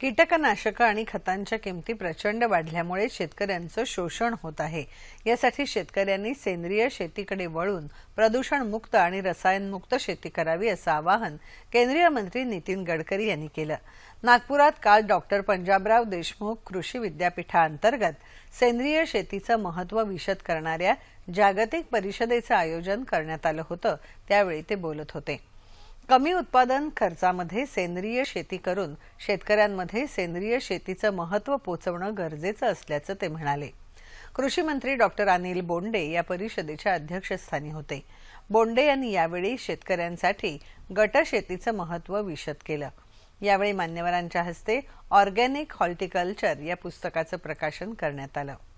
कीटकनाशकं आणि खतांच्या किमती प्रचंड वाढल्यामुळे शेतकऱ्यांचं शोषण होत आहे यासाठी शेतकऱ्यांनी सेंद्रिय शेतीकडे वळून प्रदूषणमुक्त आणि रसायनमुक्त शेती करावी असं आवाहन केंद्रीय मंत्री नितीन गडकरी यांनी केलं नागपुरात काल डॉक्टर पंजाबराव देशमुख कृषी विद्यापीठाअंतर्गत सेंद्रिय शेतीचं महत्त्व विशद करणाऱ्या जागतिक परिषदेचं आयोजन करण्यात आलं होतं त्यावेळी ते बोलत होते कमी उत्पादन खर्चामध्ये सेंद्रिय शेती करून शेतकऱ्यांमध्ये सेंद्रिय शेतीचं महत्त्व पोचवणं गरजेचं असल्याचं ते म्हणाले कृषी मंत्री डॉक्टर अनिल बोंडे या परिषदेच्या अध्यक्षस्थानी होते बोंडे यांनी यावेळी शेतकऱ्यांसाठी गट शेतीचं महत्त्व विशद केलं यावेळी मान्यवरांच्या हस्ते ऑर्गॅनिक हॉर्टिकल्चर या पुस्तकाचं प्रकाशन करण्यात आलं